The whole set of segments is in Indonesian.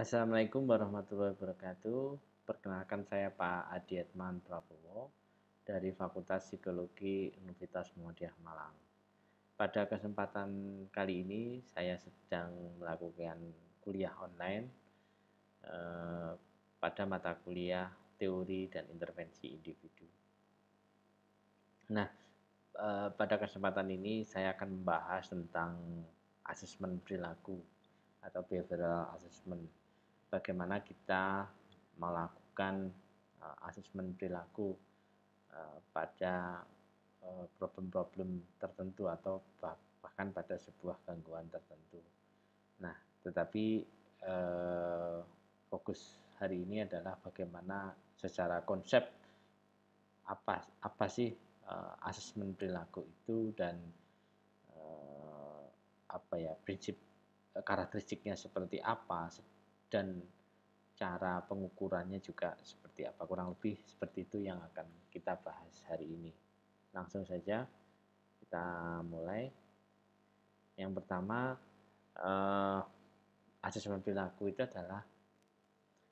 Assalamualaikum warahmatullahi wabarakatuh. Perkenalkan saya Pak Adi Edman Prabowo dari Fakultas Psikologi Universitas Muhammadiyah Malang. Pada kesempatan kali ini saya sedang melakukan kuliah online eh, pada mata kuliah teori dan intervensi individu. Nah, eh, pada kesempatan ini saya akan membahas tentang asesmen perilaku atau behavioral assessment bagaimana kita melakukan uh, asesmen perilaku uh, pada eh, problem-problem uh, tertentu atau bahkan pada sebuah gangguan tertentu. Nah, tetapi uh, fokus hari ini adalah bagaimana secara konsep apa apa sih uh, asesmen perilaku itu dan uh, apa ya prinsip karakteristiknya seperti apa dan cara pengukurannya juga seperti apa kurang lebih seperti itu yang akan kita bahas hari ini langsung saja kita mulai yang pertama eh, asesmen perilaku itu adalah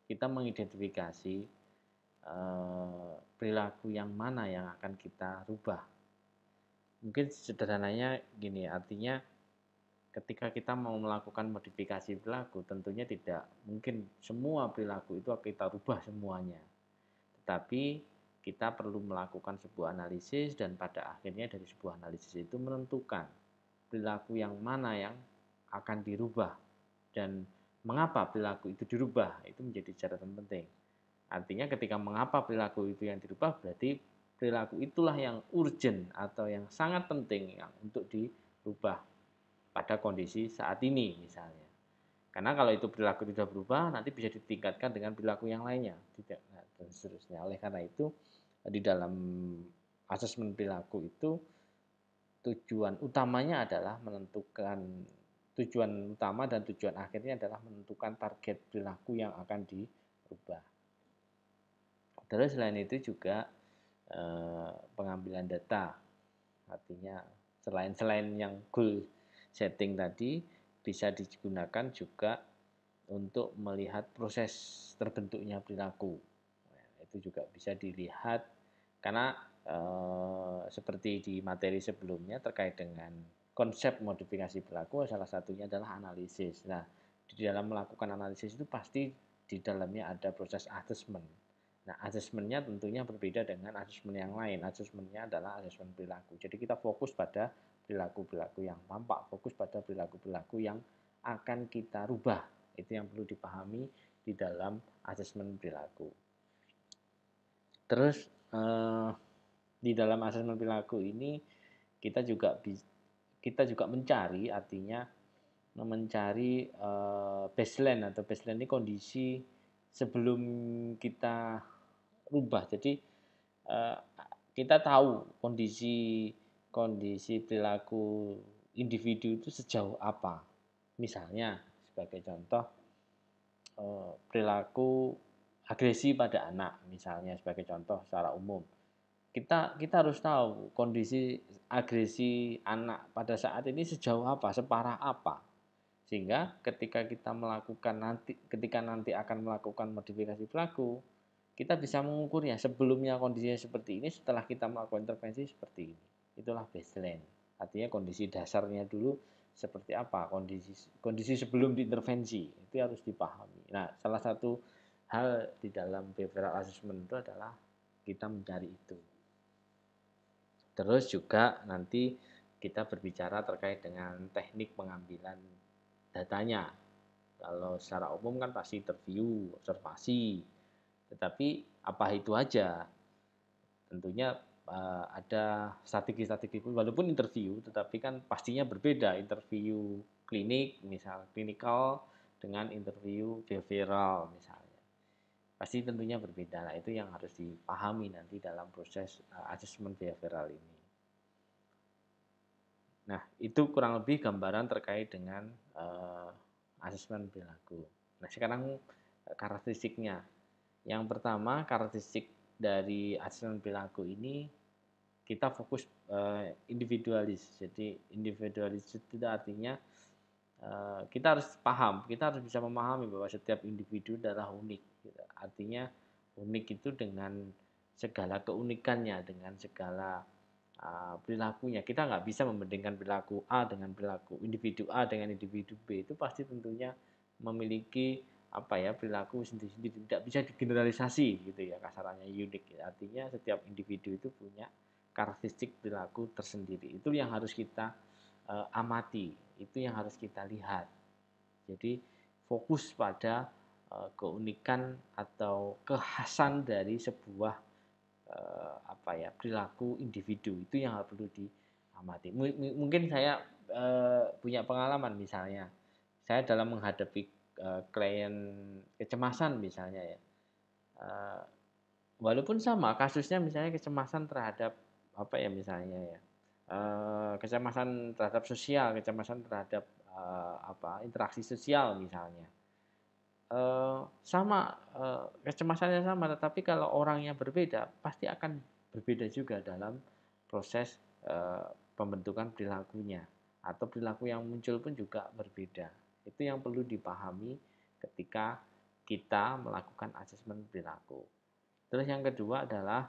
kita mengidentifikasi eh, perilaku yang mana yang akan kita rubah mungkin sederhananya gini artinya ketika kita mau melakukan modifikasi perilaku tentunya tidak mungkin semua perilaku itu kita rubah semuanya. Tetapi kita perlu melakukan sebuah analisis dan pada akhirnya dari sebuah analisis itu menentukan perilaku yang mana yang akan dirubah dan mengapa perilaku itu dirubah itu menjadi catatan penting. Artinya ketika mengapa perilaku itu yang dirubah berarti perilaku itulah yang urgent atau yang sangat penting yang untuk dirubah pada kondisi saat ini misalnya. Karena kalau itu perilaku tidak berubah, nanti bisa ditingkatkan dengan perilaku yang lainnya, tidak nah, dan seterusnya. Oleh karena itu, di dalam asesmen perilaku itu tujuan utamanya adalah menentukan tujuan utama dan tujuan akhirnya adalah menentukan target perilaku yang akan diubah. Terus selain itu juga eh, pengambilan data, artinya selain selain yang goal setting tadi bisa digunakan juga untuk melihat proses terbentuknya perilaku. Itu juga bisa dilihat karena eh, seperti di materi sebelumnya terkait dengan konsep modifikasi perilaku salah satunya adalah analisis. Nah, di dalam melakukan analisis itu pasti di dalamnya ada proses assessment. Nah, assessmentnya tentunya berbeda dengan assessment yang lain. Assessmentnya adalah assessment perilaku. Jadi kita fokus pada perilaku-perilaku yang tampak, fokus pada perilaku-perilaku yang akan kita rubah. Itu yang perlu dipahami di dalam asesmen perilaku. Terus eh, di dalam asesmen perilaku ini kita juga kita juga mencari artinya mencari eh, baseline atau baseline ini kondisi sebelum kita rubah. Jadi eh, kita tahu kondisi kondisi perilaku individu itu sejauh apa. Misalnya, sebagai contoh, eh, perilaku agresi pada anak, misalnya sebagai contoh secara umum. Kita kita harus tahu kondisi agresi anak pada saat ini sejauh apa, separah apa. Sehingga ketika kita melakukan nanti ketika nanti akan melakukan modifikasi perilaku, kita bisa mengukurnya sebelumnya kondisinya seperti ini, setelah kita melakukan intervensi seperti ini itulah baseline artinya kondisi dasarnya dulu seperti apa kondisi kondisi sebelum diintervensi itu harus dipahami nah salah satu hal di dalam behavioral assessment itu adalah kita mencari itu terus juga nanti kita berbicara terkait dengan teknik pengambilan datanya kalau secara umum kan pasti interview observasi tetapi apa itu aja tentunya uh, ada strategi-strategi walaupun interview tetapi kan pastinya berbeda interview klinik misal klinikal dengan interview behavioral misalnya pasti tentunya berbeda nah itu yang harus dipahami nanti dalam proses uh, eh, assessment behavioral ini nah itu kurang lebih gambaran terkait dengan uh, eh, asesmen perilaku nah sekarang karakteristiknya yang pertama karakteristik dari asesmen perilaku ini kita fokus uh, individualis. Jadi individualis itu artinya uh, kita harus paham, kita harus bisa memahami bahwa setiap individu adalah unik. Gitu. Artinya unik itu dengan segala keunikannya, dengan segala uh, perilakunya. Kita nggak bisa membandingkan perilaku A dengan perilaku individu A dengan individu B. Itu pasti tentunya memiliki apa ya perilaku sendiri-sendiri tidak bisa digeneralisasi gitu ya kasarannya unik gitu. artinya setiap individu itu punya karakteristik perilaku tersendiri. Itu yang harus kita uh, amati, itu yang harus kita lihat. Jadi fokus pada uh, keunikan atau kekhasan dari sebuah uh, apa ya perilaku individu itu yang perlu diamati. M mungkin saya uh, punya pengalaman misalnya, saya dalam menghadapi uh, klien kecemasan misalnya ya. Uh, walaupun sama kasusnya misalnya kecemasan terhadap apa ya misalnya ya uh, kecemasan terhadap sosial, kecemasan terhadap uh, apa interaksi sosial misalnya. Uh, sama uh, kecemasannya sama, tetapi kalau orangnya berbeda pasti akan berbeda juga dalam proses uh, pembentukan perilakunya atau perilaku yang muncul pun juga berbeda. Itu yang perlu dipahami ketika kita melakukan asesmen perilaku. Terus yang kedua adalah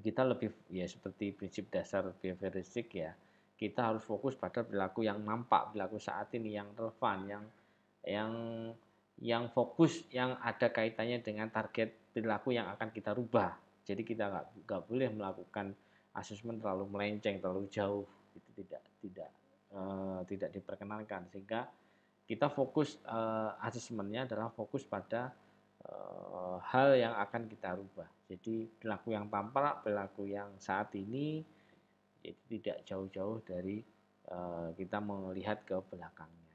kita lebih ya seperti prinsip dasar behavioristik ya kita harus fokus pada perilaku yang nampak perilaku saat ini yang relevan yang yang yang fokus yang ada kaitannya dengan target perilaku yang akan kita rubah jadi kita nggak nggak boleh melakukan asesmen terlalu melenceng terlalu jauh itu tidak tidak uh, tidak diperkenankan sehingga kita fokus uh, asesmennya adalah fokus pada Eh, hal yang akan kita rubah. Jadi perilaku yang tampak, perilaku yang saat ini itu tidak jauh-jauh dari eh, kita melihat ke belakangnya.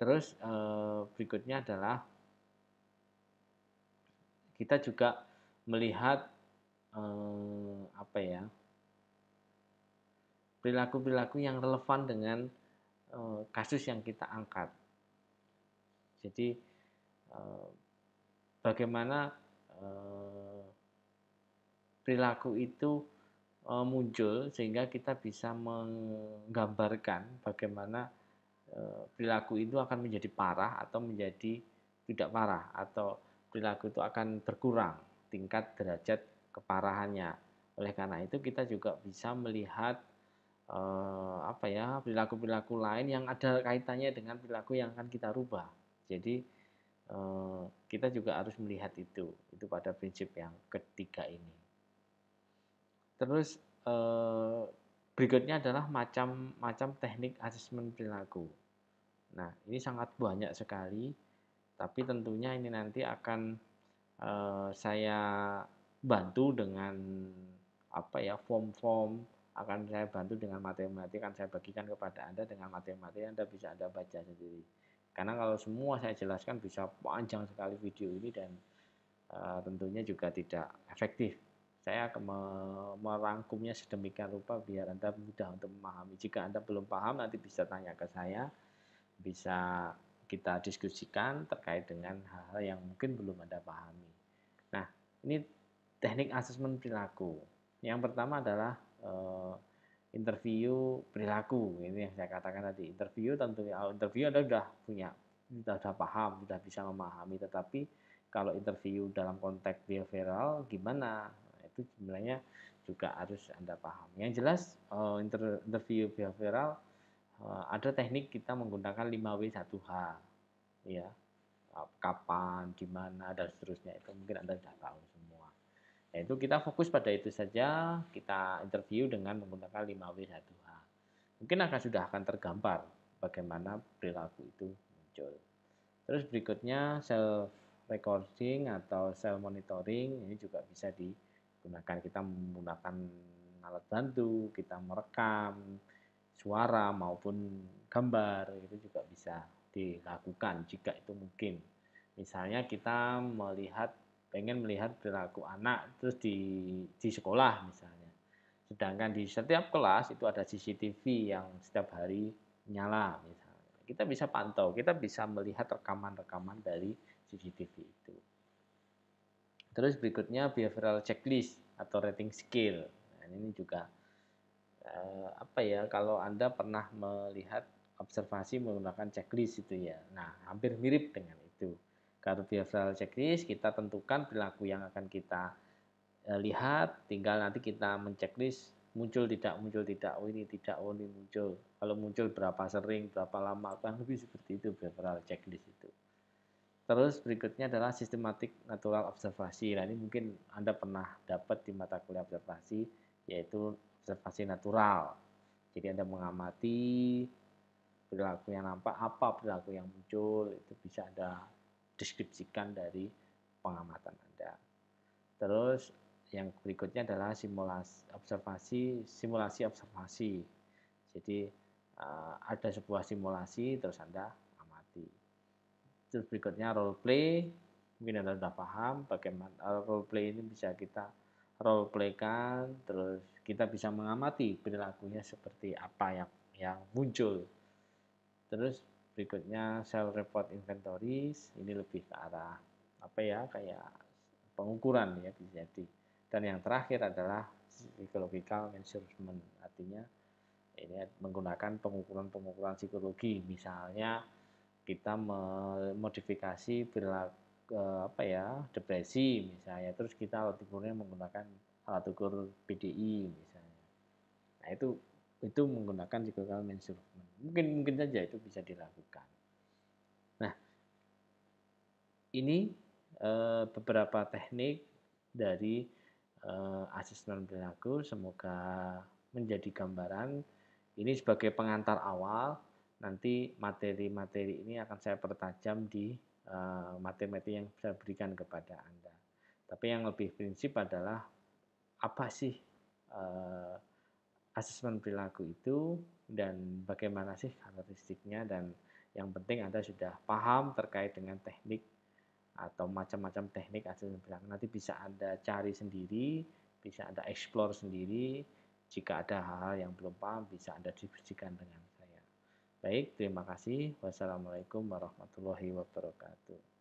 Terus eh, berikutnya adalah kita juga melihat apa ya perilaku-perilaku yang relevan dengan kasus yang kita angkat. Jadi bagaimana eh, perilaku itu eh, muncul sehingga kita bisa menggambarkan bagaimana eh, perilaku itu akan menjadi parah atau menjadi tidak parah atau perilaku itu akan berkurang tingkat derajat keparahannya. Oleh karena itu kita juga bisa melihat eh, apa ya perilaku-perilaku lain yang ada kaitannya dengan perilaku yang akan kita rubah. Jadi Eh, kita juga harus melihat itu itu pada prinsip yang ketiga ini terus eh, berikutnya adalah macam-macam teknik asesmen perilaku nah ini sangat banyak sekali tapi tentunya ini nanti akan eh, saya bantu dengan apa ya form-form akan saya bantu dengan materi-materi akan saya bagikan kepada anda dengan materi-materi anda bisa anda baca sendiri karena kalau semua saya jelaskan bisa panjang sekali video ini dan uh, tentunya juga tidak efektif. Saya akan merangkumnya sedemikian rupa biar Anda mudah untuk memahami. Jika Anda belum paham nanti bisa tanya ke saya, bisa kita diskusikan terkait dengan hal-hal yang mungkin belum Anda pahami. Nah, ini teknik asesmen perilaku. Yang pertama adalah uh, interview perilaku ini gitu yang saya katakan tadi interview tentunya interview anda sudah punya sudah sudah paham sudah bisa memahami tetapi kalau interview dalam konteks behavioral gimana itu sebenarnya juga harus anda paham yang jelas eh, interview behavioral eh, ada teknik kita menggunakan 5W1H ya kapan, di dan seterusnya itu mungkin Anda sudah tahu. Nah, itu kita fokus pada itu saja, kita interview dengan menggunakan 5W1H. Mungkin akan sudah akan tergambar bagaimana perilaku itu muncul. Terus berikutnya self recording atau self monitoring ini juga bisa digunakan kita menggunakan alat bantu, kita merekam suara maupun gambar itu juga bisa dilakukan jika itu mungkin. Misalnya kita melihat pengen melihat perilaku anak terus di di sekolah misalnya. Sedangkan di setiap kelas itu ada CCTV yang setiap hari nyala misalnya. Kita bisa pantau, kita bisa melihat rekaman-rekaman dari CCTV itu. Terus berikutnya behavioral checklist atau rating skill. Nah, ini juga eh, apa ya kalau Anda pernah melihat observasi menggunakan checklist itu ya. Nah, hampir mirip dengan itu kartu behavioral checklist kita tentukan perilaku yang akan kita uh, lihat tinggal nanti kita menchecklist muncul tidak muncul tidak oh ini tidak oh ini muncul kalau muncul berapa sering berapa lama kurang lebih seperti itu behavioral checklist itu terus berikutnya adalah sistematik natural observasi nah ini mungkin anda pernah dapat di mata kuliah observasi yaitu observasi natural jadi anda mengamati perilaku yang nampak apa perilaku yang muncul itu bisa anda deskripsikan dari pengamatan Anda. Terus yang berikutnya adalah simulasi observasi simulasi observasi. Jadi eh, ada sebuah simulasi terus Anda amati. Terus berikutnya role play. Mungkin Anda sudah paham bagaimana eh, role play ini bisa kita role play terus kita bisa mengamati perilakunya seperti apa yang yang muncul. Terus berikutnya sell report inventories ini lebih ke arah apa ya kayak pengukuran ya bisa jadi dan yang terakhir adalah psychological measurement artinya ini menggunakan pengukuran-pengukuran psikologi misalnya kita memodifikasi perilaku eh, apa ya depresi misalnya terus kita alat ukurnya menggunakan alat ukur PDI misalnya nah itu itu menggunakan cyclical management. Mungkin mungkin saja itu bisa dilakukan. Nah, ini e, beberapa teknik dari e, asesmen perilaku semoga menjadi gambaran ini sebagai pengantar awal nanti materi-materi ini akan saya pertajam di eh, materi-materi yang saya berikan kepada Anda. Tapi yang lebih prinsip adalah apa sih uh, asesmen perilaku itu dan bagaimana sih karakteristiknya dan yang penting Anda sudah paham terkait dengan teknik atau macam-macam teknik asesmen perilaku. Nanti bisa Anda cari sendiri, bisa Anda explore sendiri. Jika ada hal-hal yang belum paham, bisa Anda diskusikan dengan saya. Baik, terima kasih. Wassalamualaikum warahmatullahi wabarakatuh.